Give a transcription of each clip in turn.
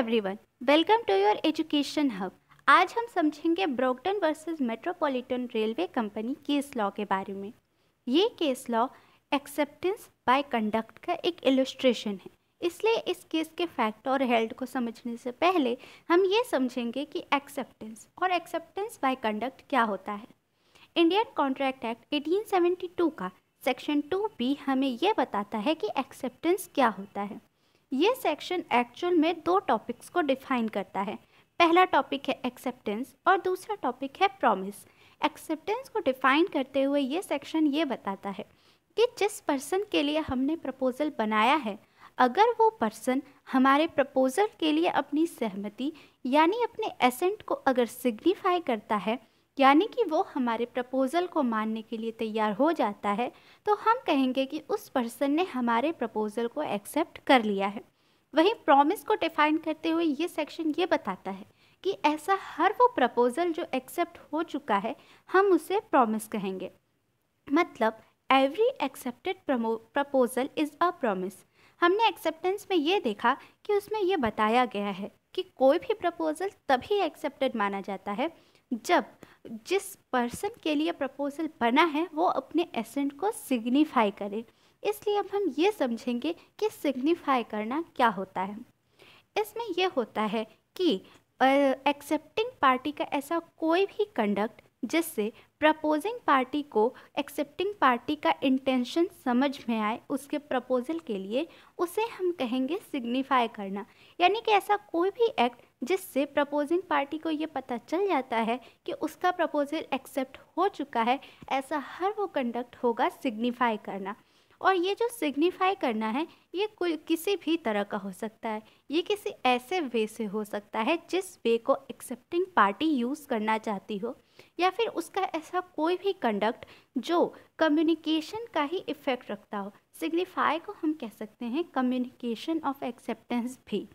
everyone welcome to your education hub आज हम समझेंगे Brogden versus Metropolitan railway company case law के बारे में ये case law acceptance by conduct का एक इलस्ट्रेशन है इसलिए इस केस के फैक्ट और हेल्ड को समझने से पहले हम ये समझेंगे कि एक्सेप्टेंस और एक्सेप्टेंस बाय कंडक्ट क्या होता है इंडियन कॉन्ट्रैक्ट एक्ट 1872 का सेक्शन टू बी हमें यह बताता है कि एक्सेप्टेंस क्या होता है ये सेक्शन एक्चुअल में दो टॉपिक्स को डिफाइन करता है पहला टॉपिक है एक्सेप्टेंस और दूसरा टॉपिक है प्रॉमिस एक्सेप्टेंस को डिफाइन करते हुए ये सेक्शन ये बताता है कि जिस पर्सन के लिए हमने प्रपोज़ल बनाया है अगर वो पर्सन हमारे प्रपोज़ल के लिए अपनी सहमति यानी अपने एसेंट को अगर सिग्निफाई करता है यानी कि वो हमारे प्रपोज़ल को मानने के लिए तैयार हो जाता है तो हम कहेंगे कि उस पर्सन ने हमारे प्रपोज़ल को एक्सेप्ट कर लिया है वहीं प्रॉमिस को डिफ़ाइन करते हुए ये सेक्शन ये बताता है कि ऐसा हर वो प्रपोज़ल जो एक्सेप्ट हो चुका है हम उसे प्रॉमिस कहेंगे मतलब every accepted proposal is a promise हमने एक्सेप्टेंस में ये देखा कि उसमें ये बताया गया है कि कोई भी प्रपोज़ल तभी एक्सेप्टेड माना जाता है जब जिस पर्सन के लिए प्रपोजल बना है वो अपने एसेंट को सिग्निफाई करे इसलिए अब हम ये समझेंगे कि सिग्निफाई करना क्या होता है इसमें यह होता है कि एक्सेप्टिंग पार्टी का ऐसा कोई भी कंडक्ट जिससे प्रपोजिंग पार्टी को एक्सेप्टिंग पार्टी का इंटेंशन समझ में आए उसके प्रपोजल के लिए उसे हम कहेंगे सिग्निफाई करना यानी कि ऐसा कोई भी एक्ट जिससे प्रपोजिंग पार्टी को ये पता चल जाता है कि उसका प्रपोजल एक्सेप्ट हो चुका है ऐसा हर वो कंडक्ट होगा सिग्निफाई करना और ये जो सिग्निफाई करना है ये कोई किसी भी तरह का हो सकता है ये किसी ऐसे वे से हो सकता है जिस वे को एक्सेप्टिंग पार्टी यूज़ करना चाहती हो या फिर उसका ऐसा कोई भी कंडक्ट जो कम्युनिकेशन का ही इफ़ेक्ट रखता हो सिग्निफाई को हम कह सकते हैं कम्युनिकेशन ऑफ एक्सेप्टेंस भी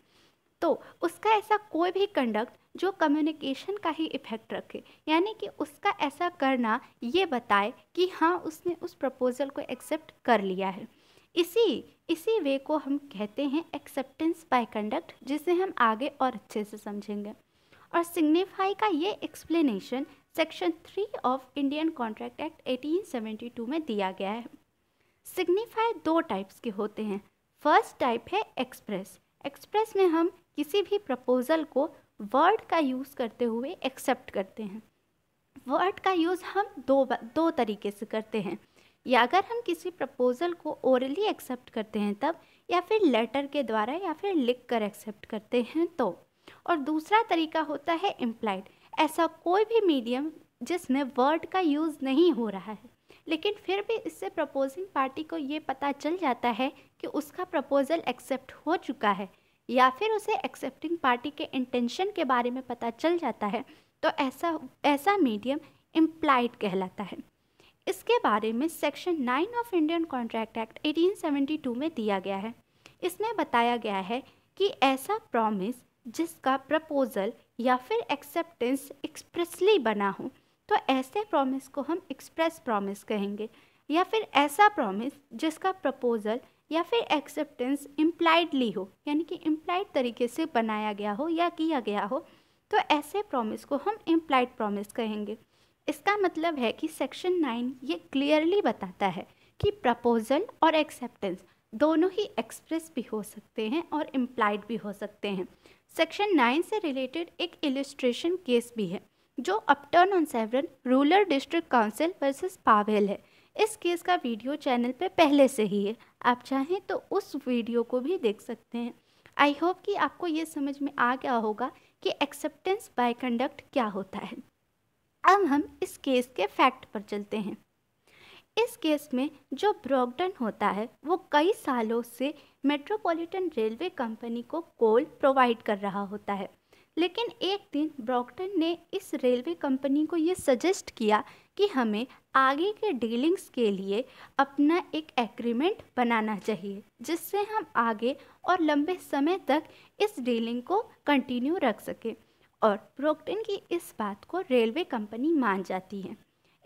तो उसका ऐसा कोई भी कंडक्ट जो कम्युनिकेशन का ही इफ़ेक्ट रखे यानी कि उसका ऐसा करना ये बताए कि हाँ उसने उस प्रपोज़ल को एक्सेप्ट कर लिया है इसी इसी वे को हम कहते हैं एक्सेप्टेंस बाय कंडक्ट जिसे हम आगे और अच्छे से समझेंगे और सिग्निफाई का ये explanation section three of Indian contract act 1872 में दिया गया है सिग्निफाई दो टाइप्स के होते हैं फर्स्ट टाइप है एक्सप्रेस एक्सप्रेस में हम किसी भी प्रपोज़ल को वर्ड का यूज़ करते हुए एक्सेप्ट करते हैं वर्ड का यूज़ हम दो दो तरीके से करते हैं या अगर हम किसी प्रपोज़ल को ओरली एक्सेप्ट करते हैं तब या फिर लेटर के द्वारा या फिर लिख कर एक्सेप्ट करते हैं तो और दूसरा तरीका होता है इम्प्लाइड ऐसा कोई भी मीडियम जिसमें वर्ड का यूज़ नहीं हो रहा है लेकिन फिर भी इससे प्रपोजिंग पार्टी को ये पता चल जाता है कि उसका प्रपोज़ल एक्सेप्ट हो चुका है या फिर उसे एक्सेप्टिंग पार्टी के इंटेंशन के बारे में पता चल जाता है तो ऐसा ऐसा मीडियम इम्प्लाइड कहलाता है इसके बारे में section nine of Indian contract act 1872 में दिया गया है इसमें बताया गया है कि ऐसा प्रॉमिस जिसका प्रपोज़ल या फिर एक्सेप्टेंस एक्सप्रेसली बना हो तो ऐसे प्रॉमिस को हम एक्सप्रेस प्रॉमिस कहेंगे या फिर ऐसा प्रॉमिस जिसका प्रपोज़ल या फिर एक्सेप्टेंस इम्प्लाइडली हो यानी कि इम्प्लाइड तरीके से बनाया गया हो या किया गया हो तो ऐसे प्रॉमिस को हम इम्प्लाइड प्रॉमिस कहेंगे इसका मतलब है कि सेक्शन नाइन ये क्लियरली बताता है कि प्रपोज़ल और एक्सेप्टेंस दोनों ही एक्सप्रेस भी हो सकते हैं और इम्प्लाइड भी हो सकते हैं सेक्शन नाइन से रिलेटेड एक इलिस्ट्रेशन केस भी है जो Upton on Severn rural district council versus Powell है इस केस का वीडियो चैनल पे पहले से ही है आप चाहें तो उस वीडियो को भी देख सकते हैं आई होप कि आपको ये समझ में आ गया होगा कि एक्सेप्टेंस बाय कंडक्ट क्या होता है अब हम इस केस के फैक्ट पर चलते हैं इस केस में जो ब्रॉकडन होता है वो कई सालों से मेट्रोपॉलिटन रेलवे कंपनी को कोल प्रोवाइड कर रहा होता है लेकिन एक दिन ब्रॉकडन ने इस रेलवे कंपनी को ये सजेस्ट किया कि हमें आगे के डीलिंग्स के लिए अपना एक एग्रीमेंट बनाना चाहिए जिससे हम आगे और लंबे समय तक इस डीलिंग को कंटिन्यू रख सकें और ब्रोकटन की इस बात को रेलवे कंपनी मान जाती है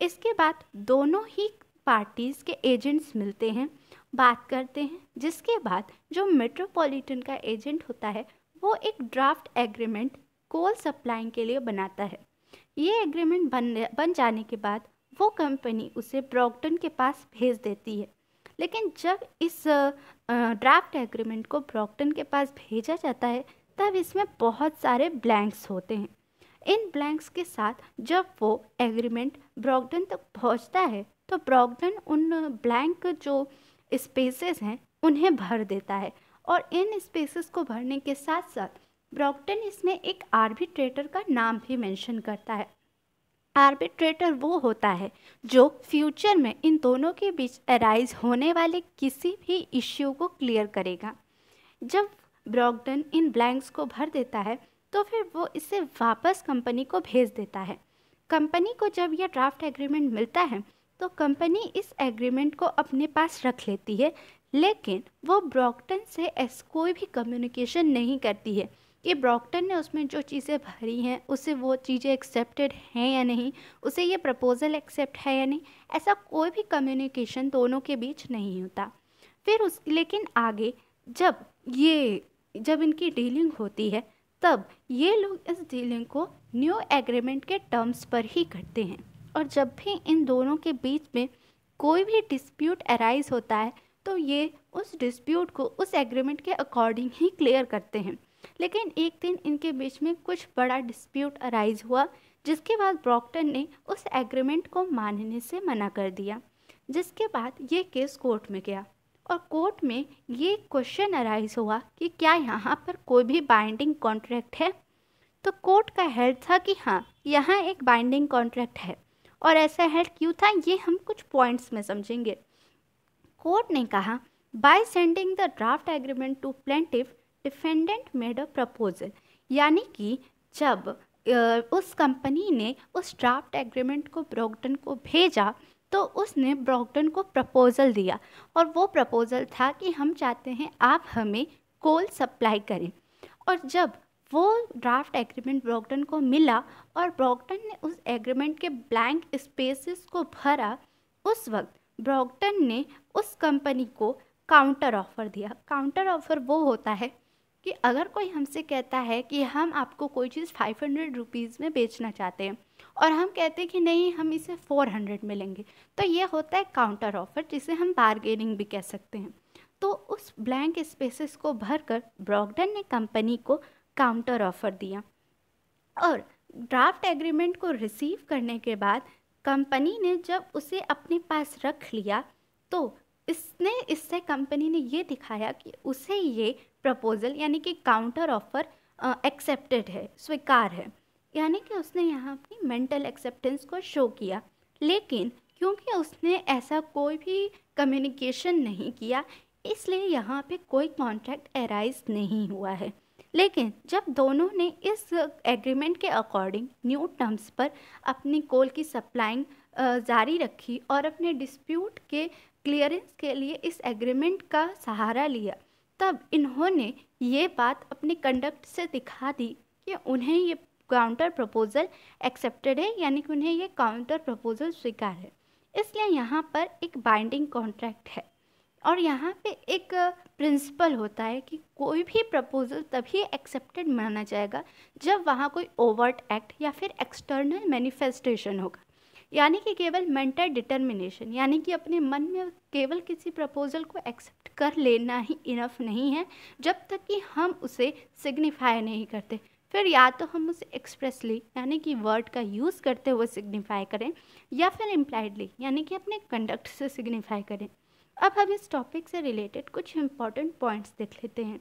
इसके बाद दोनों ही पार्टीज़ के एजेंट्स मिलते हैं बात करते हैं जिसके बाद जो मेट्रोपॉलिटन का एजेंट होता है वो एक ड्राफ्ट एग्रीमेंट कोल सप्लाइंग के लिए बनाता है ये एग्रीमेंट बन बन जाने के बाद वो कंपनी उसे ब्रॉकटन के पास भेज देती है लेकिन जब इस ड्राफ्ट एग्रीमेंट को ब्रॉकटन के पास भेजा जाता है तब इसमें बहुत सारे ब्लैंक्स होते हैं इन ब्लैंक्स के साथ जब वो एग्रीमेंट ब्रॉकडन तक पहुंचता है तो ब्रॉगडन उन ब्लैंक जो स्पेसेस हैं उन्हें भर देता है और इन स्पेसेस को भरने के साथ साथ ब्रॉक्टन इसमें एक आर्बिट्रेटर का नाम भी मेंशन करता है आर्बिट्रेटर वो होता है जो फ्यूचर में इन दोनों के बीच अराइज होने वाले किसी भी इश्यू को क्लियर करेगा जब ब्रॉगडन इन ब्लैंक्स को भर देता है तो फिर वो इसे वापस कंपनी को भेज देता है कंपनी को जब यह ड्राफ्ट एग्रीमेंट मिलता है तो कंपनी इस एग्रीमेंट को अपने पास रख लेती है लेकिन वो ब्रॉकटन से एस कोई भी कम्युनिकेशन नहीं करती है कि ब्रॉकटन ने उसमें जो चीज़ें भरी हैं उसे वो चीज़ें एक्सेप्टेड हैं या नहीं उसे ये प्रपोज़ल एक्सेप्ट है या नहीं ऐसा कोई भी कम्युनिकेशन दोनों के बीच नहीं होता फिर उस लेकिन आगे जब ये जब इनकी डीलिंग होती है तब ये लोग इस डीलिंग को न्यू एग्रीमेंट के टर्म्स पर ही करते हैं और जब भी इन दोनों के बीच में कोई भी डिस्प्यूट अराइज होता है तो ये उस डिस्प्यूट को उस एग्रीमेंट के अकॉर्डिंग ही क्लियर करते हैं लेकिन एक दिन इनके बीच में कुछ बड़ा डिस्प्यूट अराइज हुआ जिसके बाद ब्रॉक्टन ने उस एग्रीमेंट को मानने से मना कर दिया जिसके बाद ये केस कोर्ट में गया और कोर्ट में ये क्वेश्चन अराइज हुआ कि क्या यहाँ पर कोई भी बाइंडिंग कॉन्ट्रैक्ट है तो कोर्ट का हेड था कि हाँ यहाँ एक बाइंडिंग कॉन्ट्रैक्ट है और ऐसा हेल्ड क्यों था ये हम कुछ पॉइंट्स में समझेंगे कोर्ट ने कहा by sending the draft agreement to plaintiff defendant made a proposal यानी कि जब उस कंपनी ने उस ड्राफ्ट एग्रीमेंट को ब्रॉकडन को भेजा तो उसने ब्रॉकडन को प्रपोज़ल दिया और वो प्रपोज़ल था कि हम चाहते हैं आप हमें कोल सप्लाई करें और जब वो ड्राफ्ट एग्रीमेंट ब्रॉकटन को मिला और ब्रॉकटन ने उस एग्रीमेंट के ब्लैंक स्पेसेस को भरा उस वक्त ब्रॉकटन ने उस कंपनी को काउंटर ऑफर दिया काउंटर ऑफर वो होता है कि अगर कोई हमसे कहता है कि हम आपको कोई चीज़ फाइव हंड्रेड रुपीज़ में बेचना चाहते हैं और हम कहते हैं कि नहीं हम इसे फोर हंड्रेड में लेंगे तो ये होता है काउंटर ऑफर जिसे हम बारगेनिंग भी कह सकते हैं तो उस ब्लैंक स्पेसेस को भरकर ब्रॉगडन ने कंपनी को काउंटर ऑफर दिया और ड्राफ्ट एग्रीमेंट को रिसीव करने के बाद कंपनी ने जब उसे अपने पास रख लिया तो इसने इससे कंपनी ने ये दिखाया कि उसे ये प्रपोज़ल यानी कि काउंटर ऑफर एक्सेप्टेड है स्वीकार है यानी कि उसने यहाँ अपनी मेंटल एक्सेप्टेंस को शो किया लेकिन क्योंकि उसने ऐसा कोई भी कम्युनिकेशन नहीं किया इसलिए यहाँ पे कोई कॉन्ट्रैक्ट एराइज नहीं हुआ है लेकिन जब दोनों ने इस एग्रीमेंट के अकॉर्डिंग न्यू टर्म्स पर अपनी कोल की सप्लाइंग जारी रखी और अपने डिस्प्यूट के क्लियरेंस के लिए इस एग्रीमेंट का सहारा लिया तब इन्होंने ये बात अपने कंडक्ट से दिखा दी कि उन्हें ये काउंटर प्रपोज़ल एक्सेप्टेड है यानी कि उन्हें ये काउंटर प्रपोज़ल स्वीकार है इसलिए यहाँ पर एक बाइंडिंग कॉन्ट्रैक्ट है और यहाँ पे एक प्रिंसिपल होता है कि कोई भी प्रपोज़ल तभी एक्सेप्टेड माना जाएगा जब वहाँ कोई ओवर्ट एक्ट या फिर एक्सटर्नल मैनिफेस्टेशन होगा यानी कि केवल मेंटल डिटर्मिनेशन यानी कि अपने मन में केवल किसी प्रपोज़ल को एक्सेप्ट कर लेना ही इनफ नहीं है जब तक कि हम उसे सिग्निफाई नहीं करते फिर या तो हम उसे एक्सप्रेसली यानी कि वर्ड का यूज़ करते हुए सिग्निफाई करें या फिर इम्प्लाइडली यानी कि अपने कंडक्ट से सिग्निफाई करें अब हम इस टॉपिक से रिलेटेड कुछ इम्पॉर्टेंट पॉइंट्स देख लेते हैं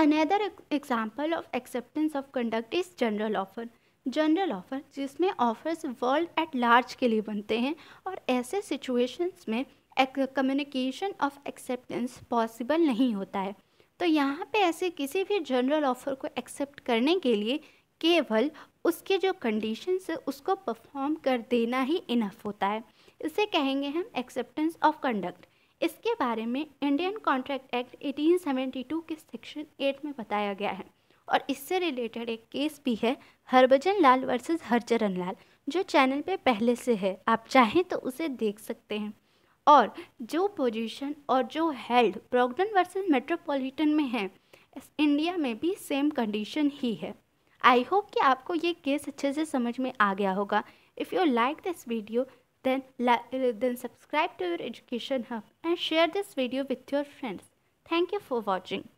another example of acceptance of conduct is general offer general offer जिसमें ऑफ़र्स वर्ल्ड एट लार्ज के लिए बनते हैं और ऐसे सिचुएशंस में कम्युनिकेशन ऑफ एक्सेप्टेंस पॉसिबल नहीं होता है तो यहाँ पे ऐसे किसी भी जनरल ऑफ़र को एक्सेप्ट करने के लिए केवल उसके जो कंडीशंस है उसको परफॉर्म कर देना ही इनफ होता है इसे कहेंगे हम एक्सेप्टेंस ऑफ कंडक्ट इसके बारे में इंडियन कॉन्ट्रैक्ट एक्ट 1872 के सेक्शन 8 में बताया गया है और इससे रिलेटेड एक केस भी है हरभजन लाल वर्सेस हरचरण लाल जो चैनल पे पहले से है आप चाहें तो उसे देख सकते हैं और जो पोजीशन और जो हेल्ड ब्रॉगडन वर्सेस मेट्रोपॉलिटन में है इंडिया में भी सेम कंडीशन ही है आई होप कि आपको ये केस अच्छे से समझ में आ गया होगा if you like this video then then subscribe to your education hub and share this video with your friends thank you for watching